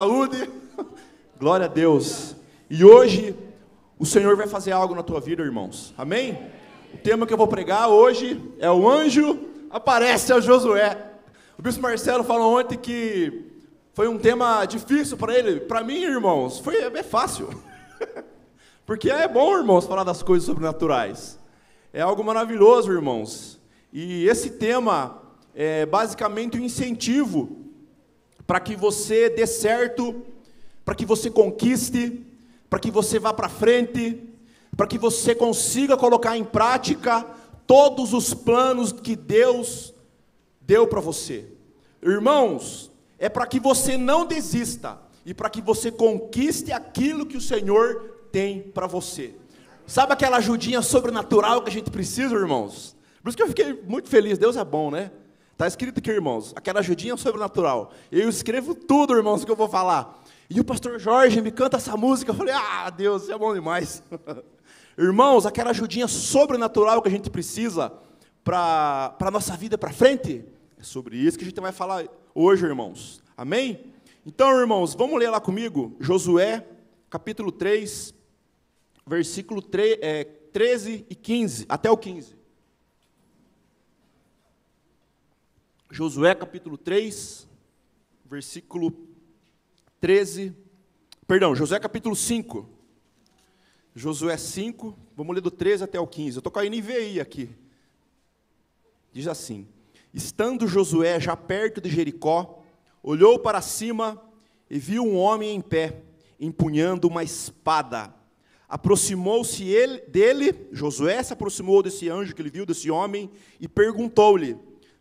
saúde. Glória a Deus. E hoje o Senhor vai fazer algo na tua vida, irmãos. Amém? O tema que eu vou pregar hoje é o anjo aparece a Josué. O bispo Marcelo falou ontem que foi um tema difícil para ele. Para mim, irmãos, foi é fácil. Porque é bom, irmãos, falar das coisas sobrenaturais. É algo maravilhoso, irmãos. E esse tema é basicamente o um incentivo para que você dê certo, para que você conquiste, para que você vá para frente, para que você consiga colocar em prática todos os planos que Deus deu para você. Irmãos, é para que você não desista e para que você conquiste aquilo que o Senhor tem para você. Sabe aquela ajudinha sobrenatural que a gente precisa, irmãos? Por isso que eu fiquei muito feliz. Deus é bom, né? Está escrito aqui, irmãos, aquela ajudinha sobrenatural. Eu escrevo tudo, irmãos, que eu vou falar. E o pastor Jorge me canta essa música. Eu falei, ah, Deus, é bom demais. irmãos, aquela ajudinha sobrenatural que a gente precisa para a nossa vida para frente. É sobre isso que a gente vai falar hoje, irmãos. Amém? Então, irmãos, vamos ler lá comigo Josué, capítulo 3, versículo 3, é, 13 e 15, até o 15. Josué capítulo 3, versículo 13. Perdão, Josué capítulo 5. Josué 5, vamos ler do 13 até o 15. Eu estou com a NVI aqui. Diz assim: Estando Josué já perto de Jericó, olhou para cima e viu um homem em pé, empunhando uma espada. Aproximou-se dele, Josué se aproximou desse anjo que ele viu, desse homem, e perguntou-lhe: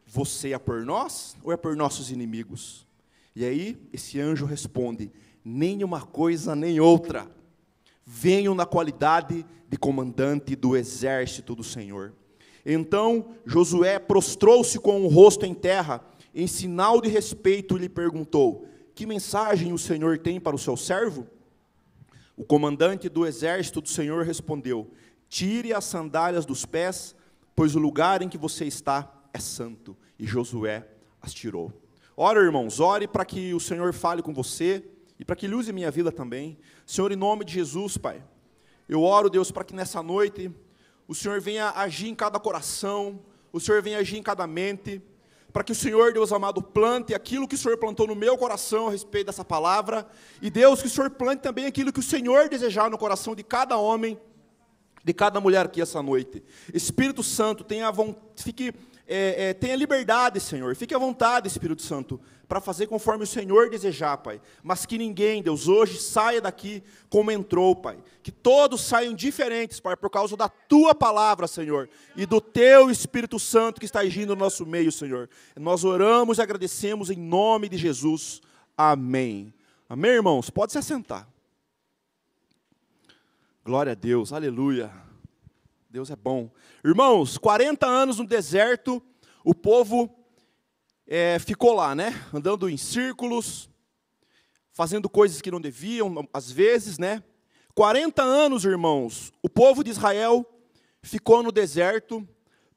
você é por nós ou é por nossos inimigos? E aí esse anjo responde: Nem uma coisa nem outra. Venho na qualidade de comandante do exército do Senhor. Então Josué prostrou-se com o rosto em terra, em sinal de respeito, lhe perguntou: Que mensagem o Senhor tem para o seu servo? O comandante do exército do Senhor respondeu: Tire as sandálias dos pés, pois o lugar em que você está é santo e Josué as tirou. Ora, irmãos, ore para que o Senhor fale com você e para que Ele use minha vida também. Senhor, em nome de Jesus, Pai, eu oro, Deus, para que nessa noite o Senhor venha agir em cada coração, o Senhor venha agir em cada mente, para que o Senhor, Deus amado, plante aquilo que o Senhor plantou no meu coração a respeito dessa palavra, e Deus, que o Senhor plante também aquilo que o Senhor desejar no coração de cada homem, de cada mulher aqui essa noite. Espírito Santo, tenha vontade, fique é, é, tenha liberdade, Senhor. Fique à vontade, Espírito Santo, para fazer conforme o Senhor desejar, Pai. Mas que ninguém, Deus, hoje saia daqui como entrou, Pai. Que todos saiam diferentes, Pai, por causa da Tua palavra, Senhor, e do Teu Espírito Santo que está agindo no nosso meio, Senhor. Nós oramos e agradecemos em nome de Jesus. Amém. Amém, irmãos? Pode se assentar. Glória a Deus, aleluia. Deus é bom. Irmãos, 40 anos no deserto, o povo é, ficou lá, né? Andando em círculos, fazendo coisas que não deviam, às vezes, né? 40 anos, irmãos, o povo de Israel ficou no deserto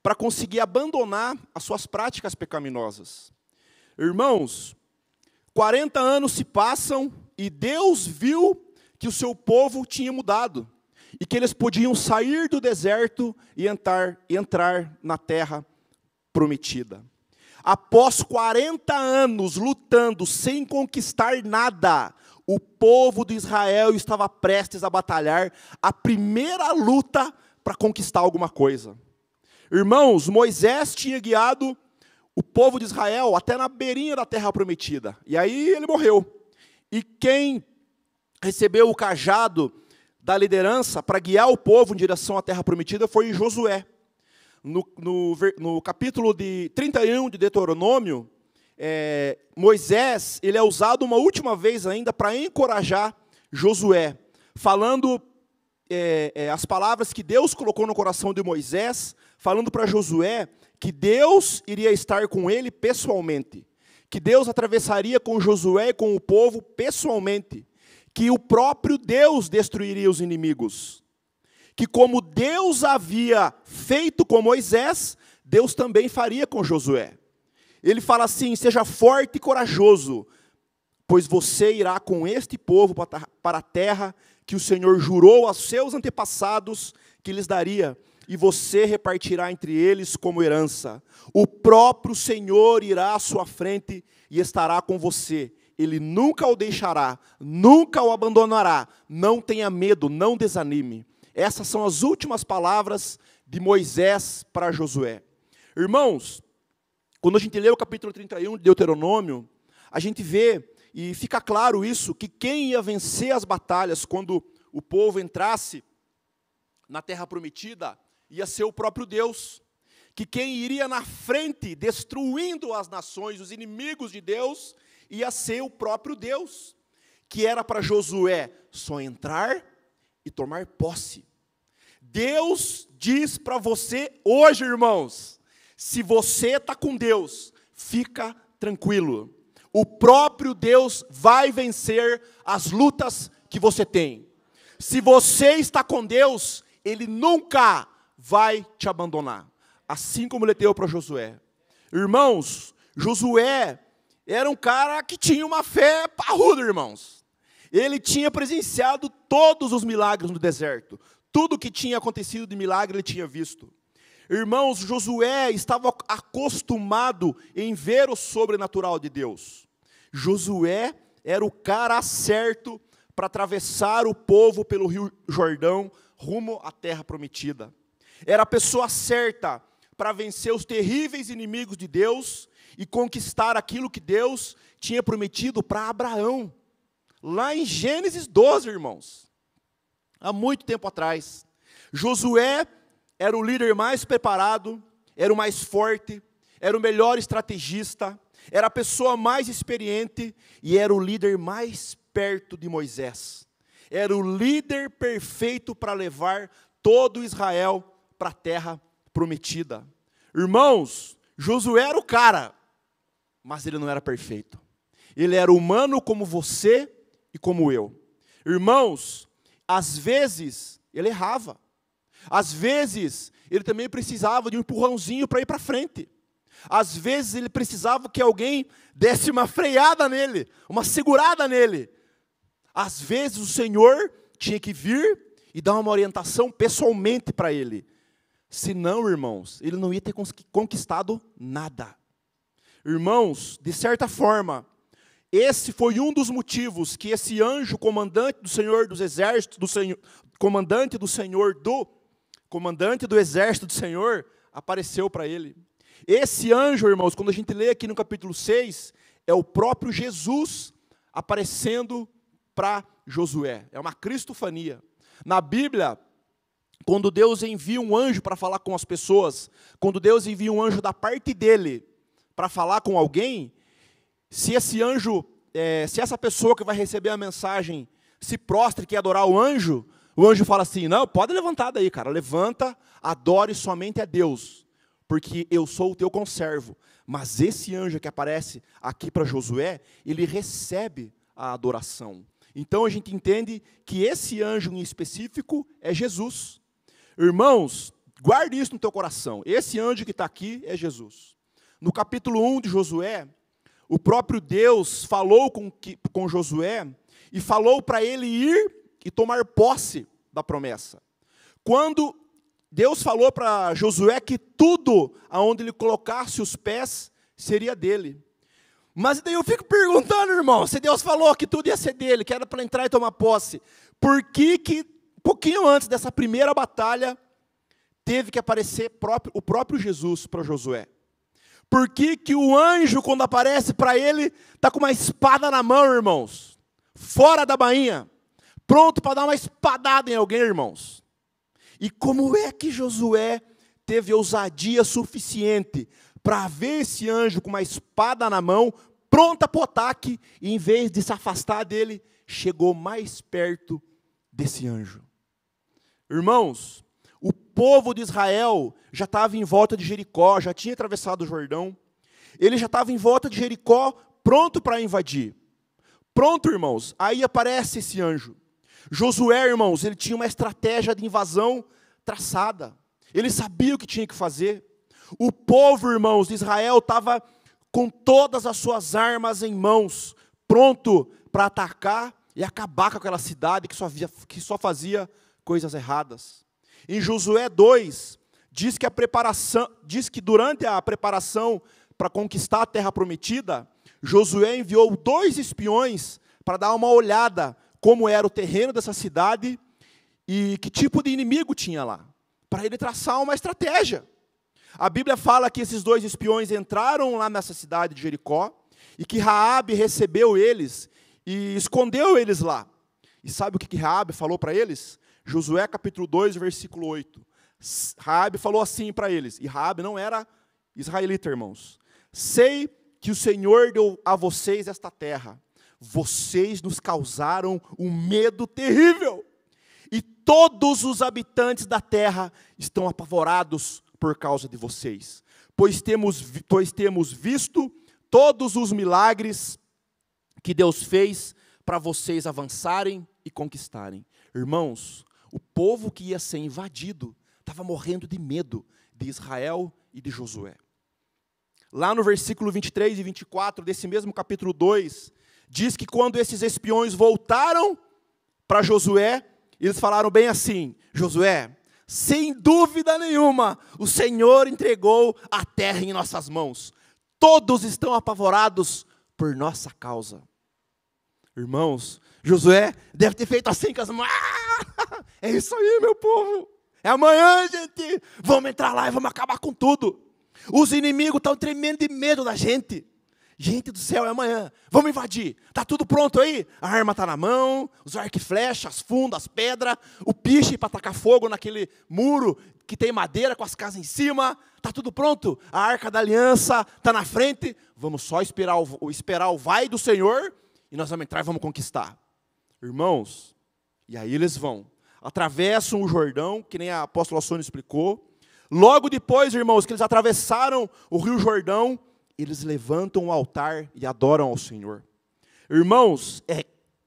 para conseguir abandonar as suas práticas pecaminosas. Irmãos, 40 anos se passam e Deus viu que o seu povo tinha mudado e que eles podiam sair do deserto e entrar, entrar na terra prometida. Após 40 anos lutando sem conquistar nada, o povo de Israel estava prestes a batalhar a primeira luta para conquistar alguma coisa. Irmãos, Moisés tinha guiado o povo de Israel até na beirinha da terra prometida. E aí ele morreu. E quem recebeu o cajado da liderança para guiar o povo em direção à terra prometida foi Josué. No, no, no capítulo de 31 de Deuteronômio, é, Moisés ele é usado uma última vez ainda para encorajar Josué, falando é, é, as palavras que Deus colocou no coração de Moisés, falando para Josué que Deus iria estar com ele pessoalmente, que Deus atravessaria com Josué e com o povo pessoalmente, que o próprio Deus destruiria os inimigos. Que como Deus havia feito com Moisés, Deus também faria com Josué. Ele fala assim: seja forte e corajoso, pois você irá com este povo para a terra que o Senhor jurou aos seus antepassados que lhes daria, e você repartirá entre eles como herança. O próprio Senhor irá à sua frente e estará com você ele nunca o deixará, nunca o abandonará. Não tenha medo, não desanime. Essas são as últimas palavras de Moisés para Josué. Irmãos, quando a gente lê o capítulo 31 de Deuteronômio, a gente vê e fica claro isso que quem ia vencer as batalhas quando o povo entrasse na terra prometida ia ser o próprio Deus, que quem iria na frente destruindo as nações, os inimigos de Deus, ia ser o próprio Deus, que era para Josué só entrar e tomar posse. Deus diz para você hoje, irmãos, se você está com Deus, fica tranquilo. O próprio Deus vai vencer as lutas que você tem. Se você está com Deus, Ele nunca vai te abandonar. Assim como ele deu para Josué. Irmãos, Josué era um cara que tinha uma fé parruda, irmãos. Ele tinha presenciado todos os milagres no deserto. Tudo que tinha acontecido de milagre ele tinha visto. Irmãos, Josué estava acostumado em ver o sobrenatural de Deus. Josué era o cara certo para atravessar o povo pelo Rio Jordão rumo à terra prometida. Era a pessoa certa para vencer os terríveis inimigos de Deus e conquistar aquilo que Deus tinha prometido para Abraão, lá em Gênesis 12, irmãos, há muito tempo atrás. Josué era o líder mais preparado, era o mais forte, era o melhor estrategista, era a pessoa mais experiente e era o líder mais perto de Moisés. Era o líder perfeito para levar todo Israel para a terra prometida. Irmãos, Josué era o cara mas ele não era perfeito. Ele era humano como você e como eu. Irmãos, às vezes ele errava. Às vezes ele também precisava de um empurrãozinho para ir para frente. Às vezes ele precisava que alguém desse uma freada nele, uma segurada nele. Às vezes o Senhor tinha que vir e dar uma orientação pessoalmente para ele. Senão, irmãos, ele não ia ter conquistado nada. Irmãos, de certa forma, esse foi um dos motivos que esse anjo comandante do Senhor dos Exércitos, do Senhor, comandante do Senhor do comandante do exército do Senhor apareceu para ele. Esse anjo, irmãos, quando a gente lê aqui no capítulo 6, é o próprio Jesus aparecendo para Josué. É uma cristofania. Na Bíblia, quando Deus envia um anjo para falar com as pessoas, quando Deus envia um anjo da parte dele, para falar com alguém, se esse anjo, é, se essa pessoa que vai receber a mensagem se prostra e quer adorar o anjo, o anjo fala assim: não, pode levantar daí, cara, levanta, adore somente a Deus, porque eu sou o teu conservo. Mas esse anjo que aparece aqui para Josué, ele recebe a adoração. Então a gente entende que esse anjo em específico é Jesus. Irmãos, guarde isso no teu coração. Esse anjo que está aqui é Jesus. No capítulo 1 de Josué, o próprio Deus falou com, com Josué e falou para ele ir e tomar posse da promessa. Quando Deus falou para Josué que tudo aonde ele colocasse os pés seria dele. Mas daí eu fico perguntando, irmão, se Deus falou que tudo ia ser dele, que era para entrar e tomar posse, por que que pouquinho antes dessa primeira batalha teve que aparecer próprio, o próprio Jesus para Josué? Por que, que o anjo, quando aparece para ele, está com uma espada na mão, irmãos? Fora da bainha, pronto para dar uma espadada em alguém, irmãos. E como é que Josué teve ousadia suficiente para ver esse anjo com uma espada na mão, pronta para o ataque, e em vez de se afastar dele, chegou mais perto desse anjo? Irmãos, o povo de Israel já estava em volta de Jericó, já tinha atravessado o Jordão. Ele já estava em volta de Jericó, pronto para invadir. Pronto, irmãos. Aí aparece esse anjo. Josué, irmãos, ele tinha uma estratégia de invasão traçada. Ele sabia o que tinha que fazer. O povo, irmãos, de Israel estava com todas as suas armas em mãos, pronto para atacar e acabar com aquela cidade que só, via, que só fazia coisas erradas. Em Josué 2, diz que a preparação, diz que durante a preparação para conquistar a terra prometida, Josué enviou dois espiões para dar uma olhada como era o terreno dessa cidade e que tipo de inimigo tinha lá, para ele traçar uma estratégia. A Bíblia fala que esses dois espiões entraram lá nessa cidade de Jericó e que Raabe recebeu eles e escondeu eles lá. E sabe o que, que Raabe falou para eles? Josué capítulo 2, versículo 8. Raabe falou assim para eles, e Raabe não era israelita, irmãos. Sei que o Senhor deu a vocês esta terra. Vocês nos causaram um medo terrível. E todos os habitantes da terra estão apavorados por causa de vocês, pois temos, pois temos visto todos os milagres que Deus fez para vocês avançarem e conquistarem. Irmãos, o povo que ia ser invadido estava morrendo de medo de Israel e de Josué. Lá no versículo 23 e 24 desse mesmo capítulo 2, diz que quando esses espiões voltaram para Josué, eles falaram bem assim: Josué, sem dúvida nenhuma, o Senhor entregou a terra em nossas mãos. Todos estão apavorados por nossa causa. Irmãos, Josué deve ter feito assim com as mãos. É isso aí, meu povo. É amanhã, gente. Vamos entrar lá e vamos acabar com tudo. Os inimigos estão tremendo de medo da gente. Gente do céu, é amanhã. Vamos invadir. Tá tudo pronto aí? A arma tá na mão, os arco e flechas, as fundas, as pedras, o piche para tacar fogo naquele muro que tem madeira com as casas em cima. Tá tudo pronto? A arca da aliança tá na frente. Vamos só esperar o, esperar o vai do Senhor e nós vamos entrar e vamos conquistar. Irmãos, e aí eles vão atravessam o Jordão, que nem a apóstola Sônia explicou. Logo depois, irmãos, que eles atravessaram o Rio Jordão, eles levantam o altar e adoram ao Senhor. Irmãos, é,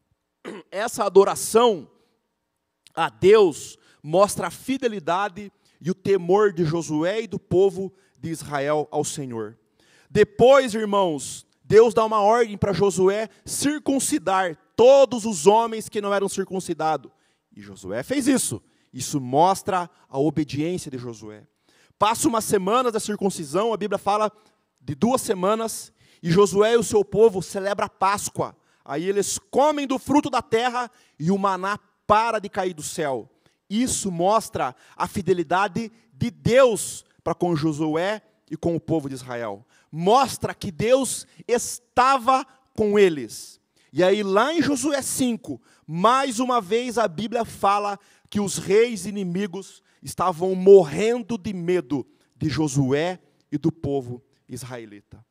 essa adoração a Deus mostra a fidelidade e o temor de Josué e do povo de Israel ao Senhor. Depois, irmãos, Deus dá uma ordem para Josué circuncidar todos os homens que não eram circuncidados. E Josué fez isso. Isso mostra a obediência de Josué. Passa uma semana da circuncisão, a Bíblia fala de duas semanas, e Josué e o seu povo celebram a Páscoa. Aí eles comem do fruto da terra e o maná para de cair do céu. Isso mostra a fidelidade de Deus para com Josué e com o povo de Israel. Mostra que Deus estava com eles. E aí, lá em Josué 5, mais uma vez a Bíblia fala que os reis inimigos estavam morrendo de medo de Josué e do povo israelita.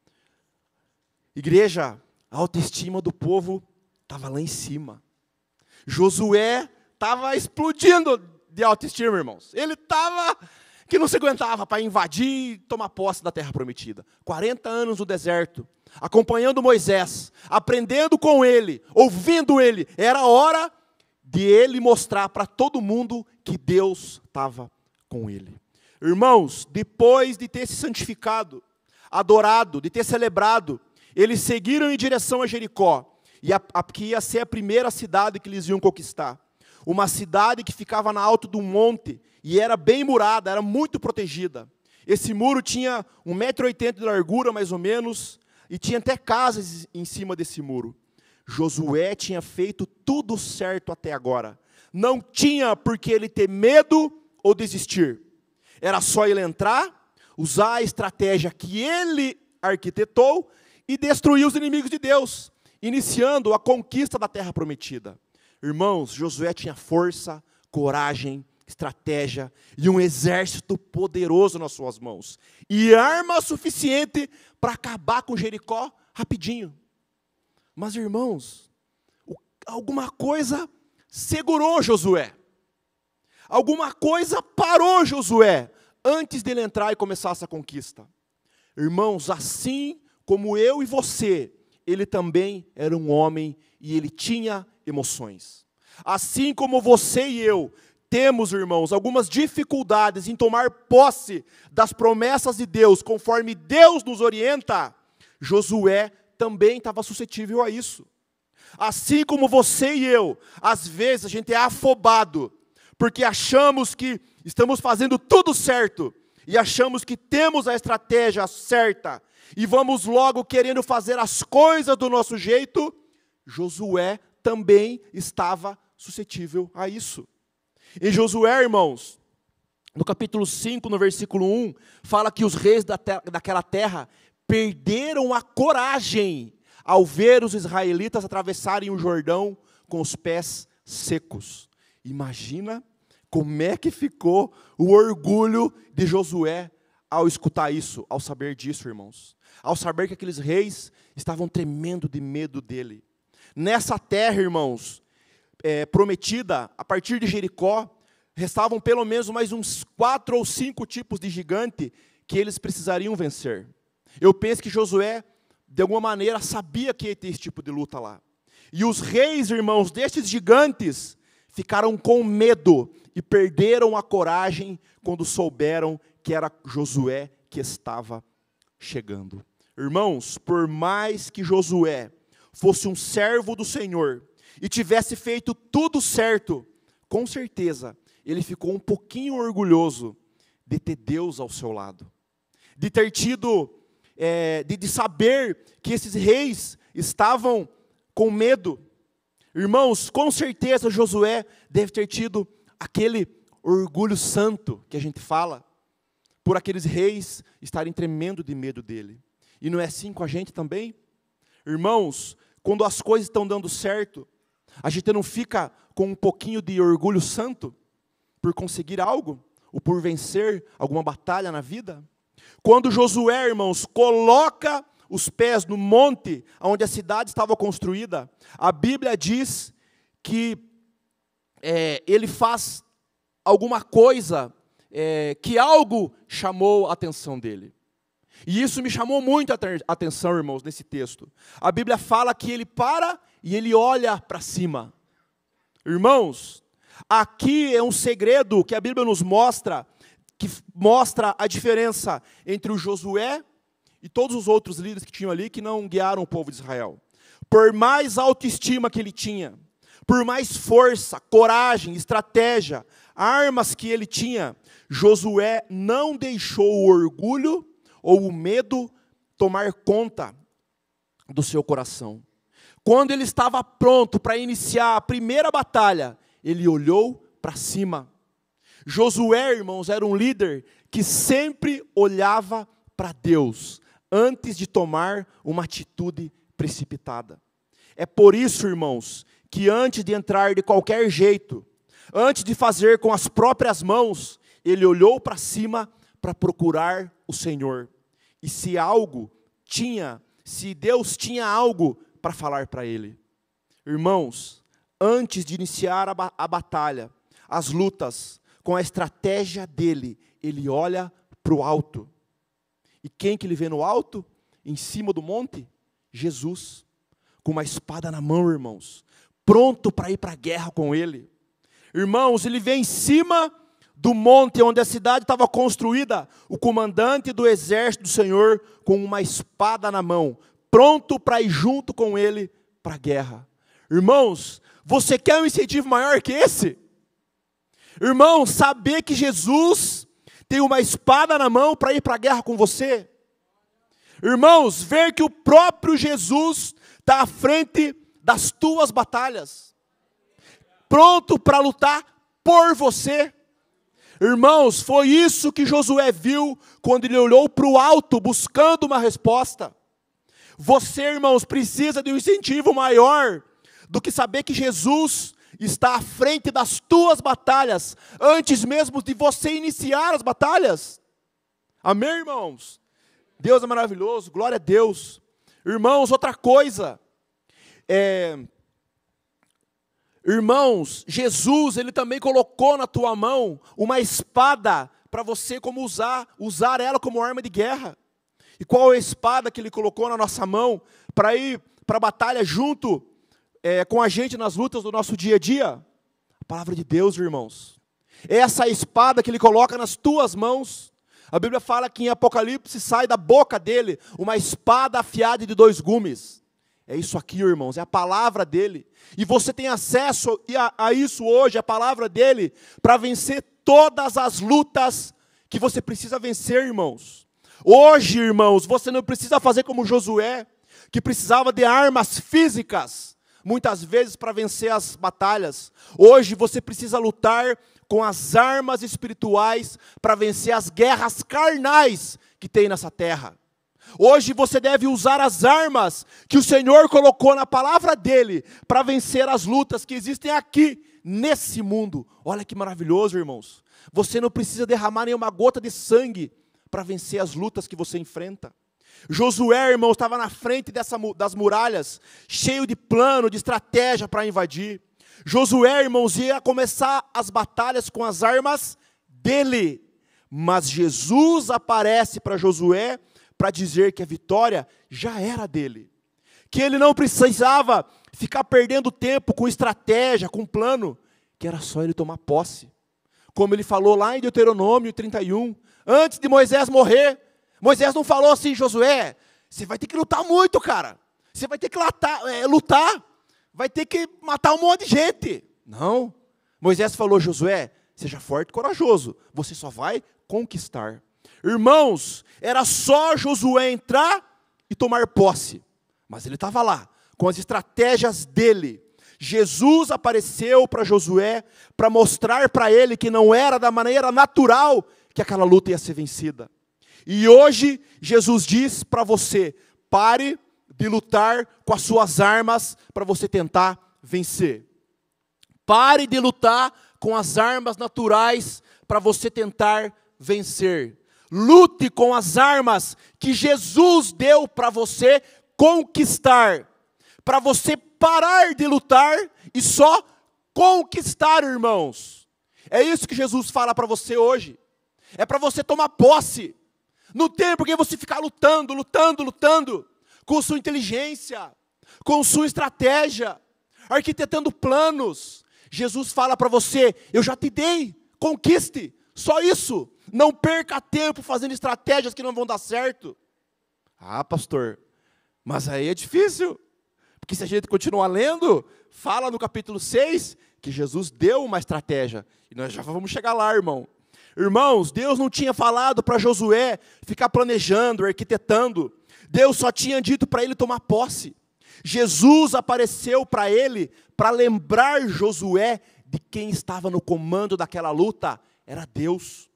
Igreja, a autoestima do povo estava lá em cima. Josué estava explodindo de autoestima, irmãos. Ele estava que não se aguentava para invadir e tomar posse da terra prometida. 40 anos no deserto, acompanhando Moisés, aprendendo com ele, ouvindo ele. Era hora de ele mostrar para todo mundo que Deus estava com ele. Irmãos, depois de ter se santificado, adorado, de ter celebrado, eles seguiram em direção a Jericó, e a, a, que ia ser a primeira cidade que eles iam conquistar. Uma cidade que ficava na alto de um monte, e era bem murada, era muito protegida. Esse muro tinha 1,80m de largura, mais ou menos, e tinha até casas em cima desse muro. Josué tinha feito tudo certo até agora. Não tinha por que ele ter medo ou desistir. Era só ele entrar, usar a estratégia que ele arquitetou e destruir os inimigos de Deus, iniciando a conquista da terra prometida. Irmãos, Josué tinha força, coragem estratégia e um exército poderoso nas suas mãos. E arma suficiente para acabar com Jericó rapidinho. Mas, irmãos, alguma coisa segurou Josué. Alguma coisa parou Josué antes dele entrar e começar essa conquista. Irmãos, assim como eu e você, ele também era um homem e ele tinha emoções. Assim como você e eu temos, irmãos, algumas dificuldades em tomar posse das promessas de Deus, conforme Deus nos orienta, Josué também estava suscetível a isso. Assim como você e eu, às vezes a gente é afobado, porque achamos que estamos fazendo tudo certo e achamos que temos a estratégia certa e vamos logo querendo fazer as coisas do nosso jeito, Josué também estava suscetível a isso. Em Josué, irmãos, no capítulo 5, no versículo 1, fala que os reis da daquela terra perderam a coragem ao ver os israelitas atravessarem o Jordão com os pés secos. Imagina como é que ficou o orgulho de Josué ao escutar isso, ao saber disso, irmãos. Ao saber que aqueles reis estavam tremendo de medo dele. Nessa terra, irmãos, é, prometida a partir de Jericó, restavam pelo menos mais uns quatro ou cinco tipos de gigante que eles precisariam vencer. Eu penso que Josué, de alguma maneira, sabia que ia ter esse tipo de luta lá. E os reis, irmãos, destes gigantes, ficaram com medo e perderam a coragem quando souberam que era Josué que estava chegando. Irmãos, por mais que Josué fosse um servo do Senhor, e tivesse feito tudo certo, com certeza ele ficou um pouquinho orgulhoso de ter Deus ao seu lado, de ter tido, é, de, de saber que esses reis estavam com medo. Irmãos, com certeza Josué deve ter tido aquele orgulho santo que a gente fala, por aqueles reis estarem tremendo de medo dele. E não é assim com a gente também? Irmãos, quando as coisas estão dando certo, a gente não fica com um pouquinho de orgulho santo por conseguir algo, ou por vencer alguma batalha na vida. Quando Josué, irmãos, coloca os pés no monte onde a cidade estava construída, a Bíblia diz que é, ele faz alguma coisa é, que algo chamou a atenção dele. E isso me chamou muito a atenção, irmãos, nesse texto. A Bíblia fala que ele para e ele olha para cima. Irmãos, aqui é um segredo que a Bíblia nos mostra, que mostra a diferença entre o Josué e todos os outros líderes que tinham ali que não guiaram o povo de Israel. Por mais autoestima que ele tinha, por mais força, coragem, estratégia, armas que ele tinha, Josué não deixou o orgulho ou o medo tomar conta do seu coração. Quando ele estava pronto para iniciar a primeira batalha, ele olhou para cima. Josué, irmãos, era um líder que sempre olhava para Deus antes de tomar uma atitude precipitada. É por isso, irmãos, que antes de entrar de qualquer jeito, antes de fazer com as próprias mãos, ele olhou para cima para procurar o Senhor. E se algo tinha, se Deus tinha algo para falar para ele. Irmãos, antes de iniciar a, a batalha, as lutas, com a estratégia dele, ele olha para o alto. E quem que ele vê no alto? Em cima do monte? Jesus, com uma espada na mão, irmãos, pronto para ir para a guerra com ele. Irmãos, ele vê em cima do monte onde a cidade estava construída, o comandante do exército do Senhor com uma espada na mão, pronto para ir junto com ele para a guerra. Irmãos, você quer um incentivo maior que esse? Irmão, saber que Jesus tem uma espada na mão para ir para a guerra com você? Irmãos, ver que o próprio Jesus está à frente das tuas batalhas, pronto para lutar por você. Irmãos, foi isso que Josué viu quando ele olhou para o alto buscando uma resposta. Você, irmãos, precisa de um incentivo maior do que saber que Jesus está à frente das tuas batalhas, antes mesmo de você iniciar as batalhas. Amém, irmãos? Deus é maravilhoso, glória a Deus. Irmãos, outra coisa. É, irmãos, Jesus, ele também colocou na tua mão uma espada para você como usar, usar ela como arma de guerra. E qual é a espada que Ele colocou na nossa mão para ir para a batalha junto é, com a gente nas lutas do nosso dia a dia? A palavra de Deus, irmãos. É essa espada que Ele coloca nas tuas mãos. A Bíblia fala que em Apocalipse sai da boca dele uma espada afiada de dois gumes. É isso aqui, irmãos, é a palavra dele. E você tem acesso a, a isso hoje, a palavra dele, para vencer todas as lutas que você precisa vencer, irmãos. Hoje, irmãos, você não precisa fazer como Josué, que precisava de armas físicas, muitas vezes para vencer as batalhas. Hoje você precisa lutar com as armas espirituais para vencer as guerras carnais que tem nessa terra. Hoje você deve usar as armas que o Senhor colocou na palavra dele para vencer as lutas que existem aqui nesse mundo. Olha que maravilhoso, irmãos. Você não precisa derramar nenhuma gota de sangue para vencer as lutas que você enfrenta. Josué, irmão, estava na frente dessa, das muralhas, cheio de plano, de estratégia para invadir. Josué, irmãos, ia começar as batalhas com as armas dele. Mas Jesus aparece para Josué para dizer que a vitória já era dele. Que ele não precisava ficar perdendo tempo com estratégia, com plano, que era só ele tomar posse. Como ele falou lá em Deuteronômio 31, Antes de Moisés morrer, Moisés não falou assim, Josué, você vai ter que lutar muito, cara. Você vai ter que latar, é, lutar, vai ter que matar um monte de gente. Não. Moisés falou, Josué, seja forte e corajoso, você só vai conquistar. Irmãos, era só Josué entrar e tomar posse. Mas ele estava lá, com as estratégias dele. Jesus apareceu para Josué para mostrar para ele que não era da maneira natural que aquela luta ia ser vencida. E hoje Jesus diz para você: pare de lutar com as suas armas para você tentar vencer. Pare de lutar com as armas naturais para você tentar vencer. Lute com as armas que Jesus deu para você conquistar, para você parar de lutar e só conquistar, irmãos. É isso que Jesus fala para você hoje. É para você tomar posse. Não tem por que você ficar lutando, lutando, lutando com sua inteligência, com sua estratégia, arquitetando planos. Jesus fala para você: Eu já te dei, conquiste, só isso. Não perca tempo fazendo estratégias que não vão dar certo. Ah, pastor, mas aí é difícil, porque se a gente continuar lendo, fala no capítulo 6 que Jesus deu uma estratégia, e nós já vamos chegar lá, irmão. Irmãos, Deus não tinha falado para Josué ficar planejando, arquitetando. Deus só tinha dito para ele tomar posse. Jesus apareceu para ele para lembrar Josué de quem estava no comando daquela luta: era Deus.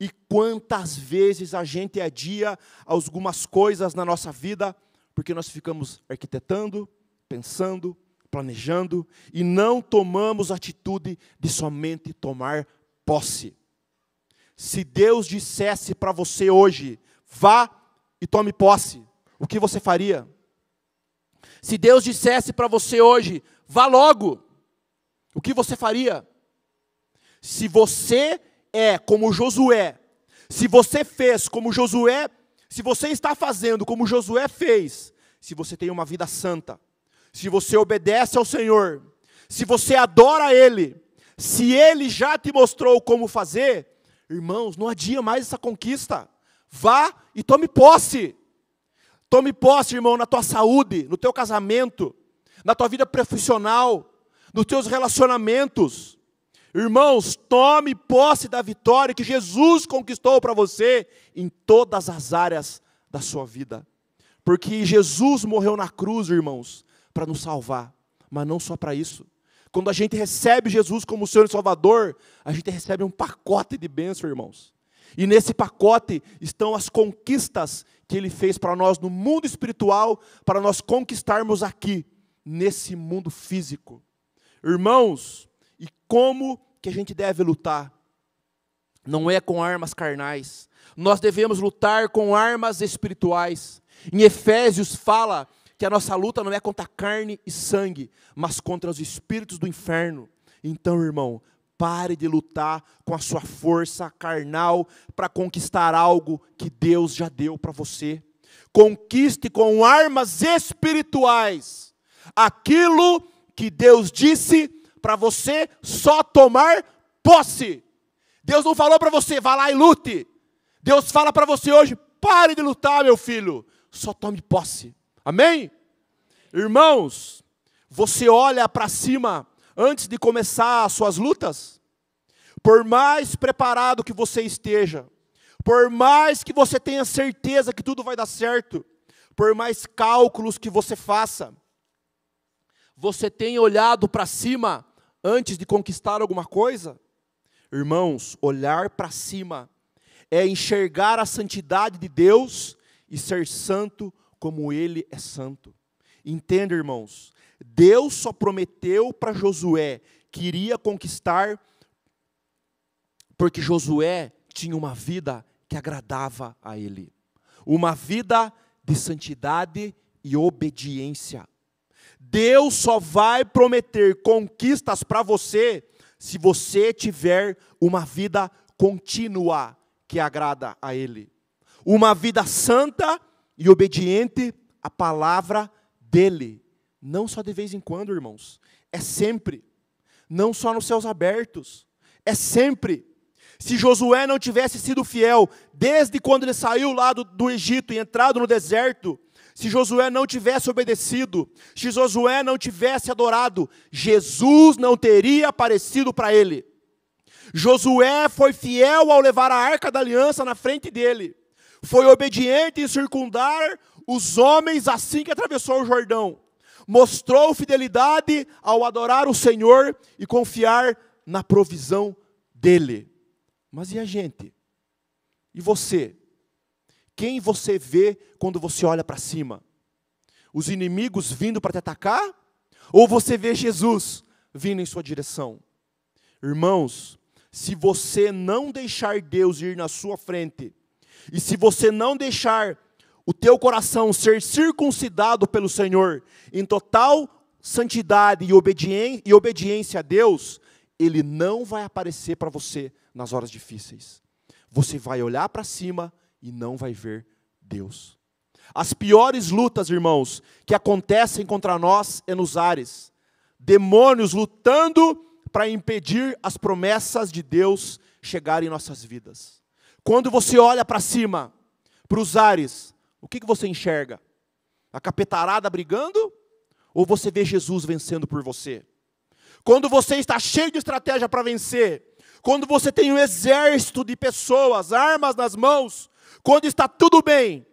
E quantas vezes a gente adia algumas coisas na nossa vida porque nós ficamos arquitetando, pensando, planejando e não tomamos atitude de somente tomar posse. Se Deus dissesse para você hoje, vá e tome posse, o que você faria? Se Deus dissesse para você hoje, vá logo, o que você faria? Se você é como Josué, se você fez como Josué, se você está fazendo como Josué fez, se você tem uma vida santa, se você obedece ao Senhor, se você adora Ele, se Ele já te mostrou como fazer, Irmãos, não adia mais essa conquista. Vá e tome posse. Tome posse, irmão, na tua saúde, no teu casamento, na tua vida profissional, nos teus relacionamentos. Irmãos, tome posse da vitória que Jesus conquistou para você em todas as áreas da sua vida. Porque Jesus morreu na cruz, irmãos, para nos salvar, mas não só para isso. Quando a gente recebe Jesus como Senhor e Salvador, a gente recebe um pacote de bênçãos, irmãos. E nesse pacote estão as conquistas que Ele fez para nós no mundo espiritual, para nós conquistarmos aqui, nesse mundo físico. Irmãos, e como que a gente deve lutar? Não é com armas carnais. Nós devemos lutar com armas espirituais. Em Efésios fala que a nossa luta não é contra carne e sangue, mas contra os espíritos do inferno. Então, irmão, pare de lutar com a sua força carnal para conquistar algo que Deus já deu para você. Conquiste com armas espirituais aquilo que Deus disse para você só tomar posse. Deus não falou para você, vá lá e lute. Deus fala para você hoje, pare de lutar, meu filho, só tome posse. Amém? Irmãos, você olha para cima antes de começar as suas lutas? Por mais preparado que você esteja, por mais que você tenha certeza que tudo vai dar certo, por mais cálculos que você faça, você tem olhado para cima antes de conquistar alguma coisa? Irmãos, olhar para cima é enxergar a santidade de Deus e ser santo como ele é santo. Entenda, irmãos, Deus só prometeu para Josué que iria conquistar, porque Josué tinha uma vida que agradava a ele, uma vida de santidade e obediência. Deus só vai prometer conquistas para você se você tiver uma vida contínua que agrada a Ele, uma vida santa e obediente à palavra dele. Não só de vez em quando, irmãos, é sempre. Não só nos céus abertos, é sempre. Se Josué não tivesse sido fiel desde quando ele saiu lá do, do Egito e entrado no deserto, se Josué não tivesse obedecido, se Josué não tivesse adorado, Jesus não teria aparecido para ele. Josué foi fiel ao levar a arca da aliança na frente dele foi obediente em circundar os homens assim que atravessou o Jordão. Mostrou fidelidade ao adorar o Senhor e confiar na provisão dele. Mas e a gente? E você? Quem você vê quando você olha para cima? Os inimigos vindo para te atacar? Ou você vê Jesus vindo em sua direção? Irmãos, se você não deixar Deus ir na sua frente, e se você não deixar o teu coração ser circuncidado pelo Senhor em total santidade e obediência a Deus, ele não vai aparecer para você nas horas difíceis. Você vai olhar para cima e não vai ver Deus. As piores lutas, irmãos, que acontecem contra nós é nos ares. Demônios lutando para impedir as promessas de Deus chegarem em nossas vidas. Quando você olha para cima, para os ares, o que, que você enxerga? A capetarada brigando? Ou você vê Jesus vencendo por você? Quando você está cheio de estratégia para vencer, quando você tem um exército de pessoas, armas nas mãos, quando está tudo bem,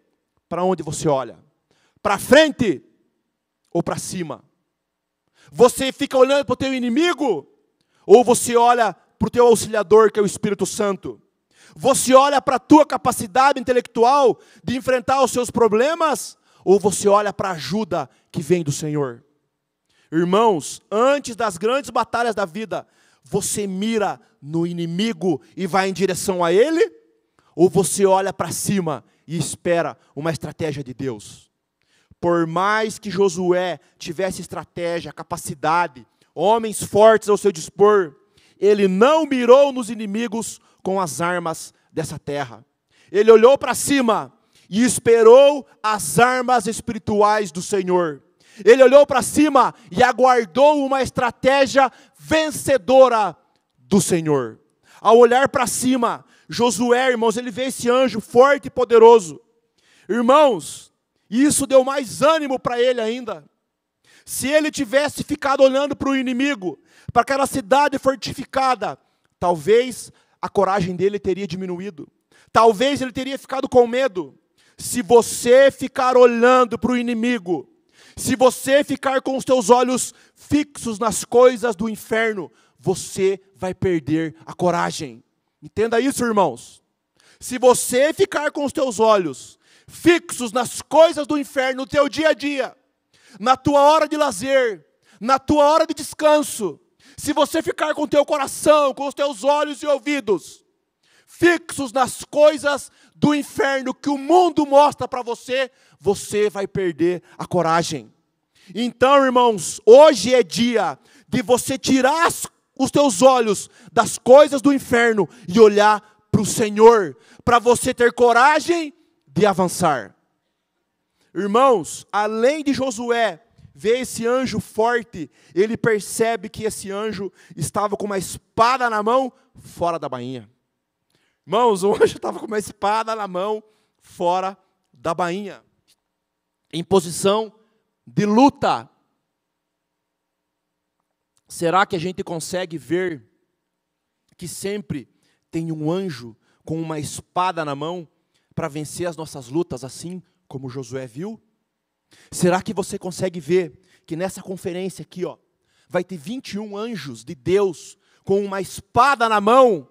para onde você olha? Para frente ou para cima? Você fica olhando para o teu inimigo ou você olha para o teu auxiliador, que é o Espírito Santo? Você olha para a tua capacidade intelectual de enfrentar os seus problemas ou você olha para a ajuda que vem do Senhor? Irmãos, antes das grandes batalhas da vida, você mira no inimigo e vai em direção a ele? Ou você olha para cima e espera uma estratégia de Deus? Por mais que Josué tivesse estratégia, capacidade, homens fortes ao seu dispor, ele não mirou nos inimigos com as armas dessa terra. Ele olhou para cima e esperou as armas espirituais do Senhor. Ele olhou para cima e aguardou uma estratégia vencedora do Senhor. Ao olhar para cima, Josué, irmãos, ele vê esse anjo forte e poderoso. Irmãos, isso deu mais ânimo para ele ainda. Se ele tivesse ficado olhando para o inimigo, para aquela cidade fortificada, talvez a coragem dele teria diminuído. Talvez ele teria ficado com medo. Se você ficar olhando para o inimigo, se você ficar com os teus olhos fixos nas coisas do inferno, você vai perder a coragem. Entenda isso, irmãos. Se você ficar com os teus olhos fixos nas coisas do inferno, no teu dia a dia, na tua hora de lazer, na tua hora de descanso, se você ficar com o teu coração, com os teus olhos e ouvidos fixos nas coisas do inferno que o mundo mostra para você, você vai perder a coragem. Então, irmãos, hoje é dia de você tirar os teus olhos das coisas do inferno e olhar para o Senhor, para você ter coragem de avançar. Irmãos, além de Josué vê esse anjo forte, ele percebe que esse anjo estava com uma espada na mão, fora da bainha. Irmãos, o anjo estava com uma espada na mão, fora da bainha, em posição de luta. Será que a gente consegue ver que sempre tem um anjo com uma espada na mão para vencer as nossas lutas, assim como Josué viu? Será que você consegue ver que nessa conferência aqui, ó, vai ter 21 anjos de Deus com uma espada na mão,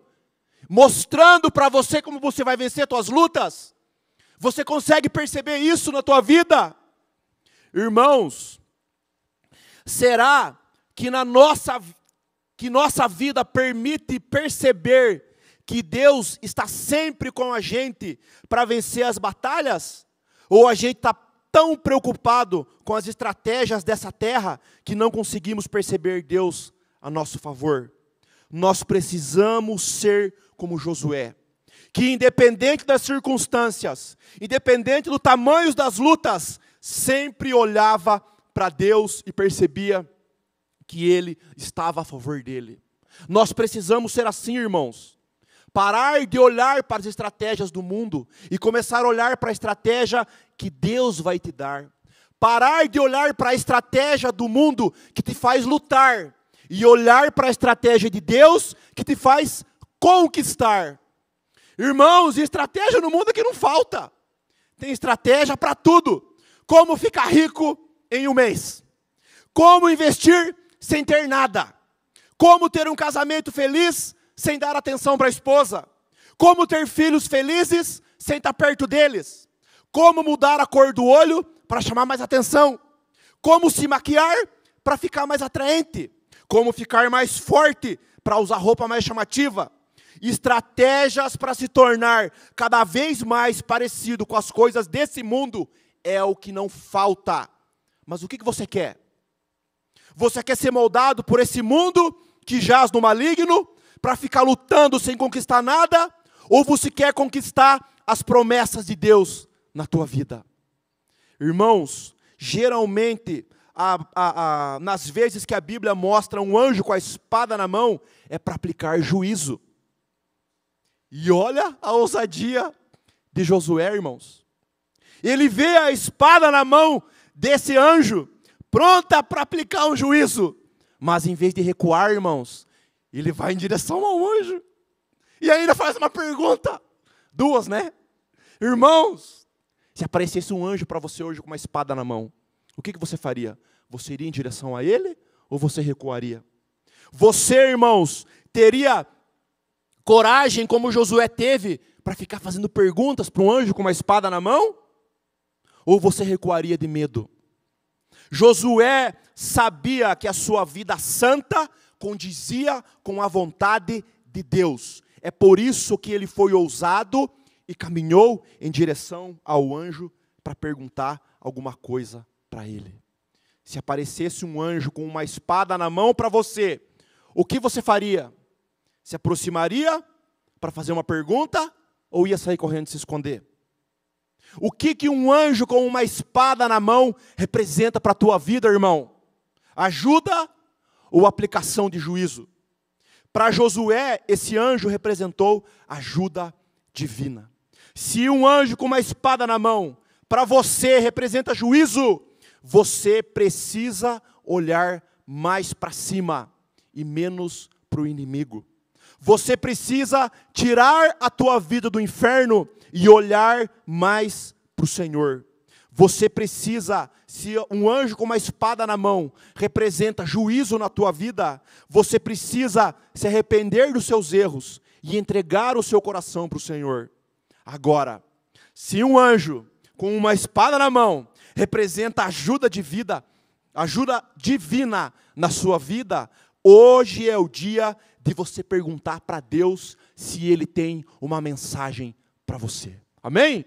mostrando para você como você vai vencer suas lutas? Você consegue perceber isso na tua vida? Irmãos, será que na nossa que nossa vida permite perceber que Deus está sempre com a gente para vencer as batalhas? Ou a gente está tão preocupado com as estratégias dessa terra que não conseguimos perceber Deus a nosso favor. Nós precisamos ser como Josué, que independente das circunstâncias, independente do tamanho das lutas, sempre olhava para Deus e percebia que Ele estava a favor dele. Nós precisamos ser assim, irmãos. Parar de olhar para as estratégias do mundo e começar a olhar para a estratégia que Deus vai te dar. Parar de olhar para a estratégia do mundo que te faz lutar e olhar para a estratégia de Deus que te faz conquistar. Irmãos, estratégia no mundo é que não falta. Tem estratégia para tudo. Como ficar rico em um mês? Como investir sem ter nada? Como ter um casamento feliz sem dar atenção para a esposa? Como ter filhos felizes sem estar tá perto deles? Como mudar a cor do olho para chamar mais atenção? Como se maquiar para ficar mais atraente? Como ficar mais forte para usar roupa mais chamativa? Estratégias para se tornar cada vez mais parecido com as coisas desse mundo é o que não falta. Mas o que você quer? Você quer ser moldado por esse mundo que jaz no maligno? para ficar lutando sem conquistar nada, ou você quer conquistar as promessas de Deus na tua vida? Irmãos, geralmente, a, a, a, nas vezes que a Bíblia mostra um anjo com a espada na mão, é para aplicar juízo. E olha a ousadia de Josué, irmãos. Ele vê a espada na mão desse anjo, pronta para aplicar um juízo. Mas em vez de recuar, irmãos, ele vai em direção ao anjo. E ainda faz uma pergunta. Duas, né? Irmãos, se aparecesse um anjo para você hoje com uma espada na mão, o que, que você faria? Você iria em direção a ele ou você recuaria? Você, irmãos, teria coragem como Josué teve para ficar fazendo perguntas para um anjo com uma espada na mão? Ou você recuaria de medo? Josué sabia que a sua vida santa condizia com a vontade de Deus. É por isso que ele foi ousado e caminhou em direção ao anjo para perguntar alguma coisa para ele. Se aparecesse um anjo com uma espada na mão para você, o que você faria? Se aproximaria para fazer uma pergunta ou ia sair correndo e se esconder? O que, que um anjo com uma espada na mão representa para a tua vida, irmão? Ajuda ou aplicação de juízo. Para Josué, esse anjo representou ajuda divina. Se um anjo com uma espada na mão, para você representa juízo, você precisa olhar mais para cima e menos para o inimigo. Você precisa tirar a tua vida do inferno e olhar mais para o Senhor. Você precisa, se um anjo com uma espada na mão representa juízo na tua vida, você precisa se arrepender dos seus erros e entregar o seu coração para o Senhor. Agora, se um anjo com uma espada na mão representa ajuda de vida, ajuda divina na sua vida, hoje é o dia de você perguntar para Deus se Ele tem uma mensagem para você. Amém?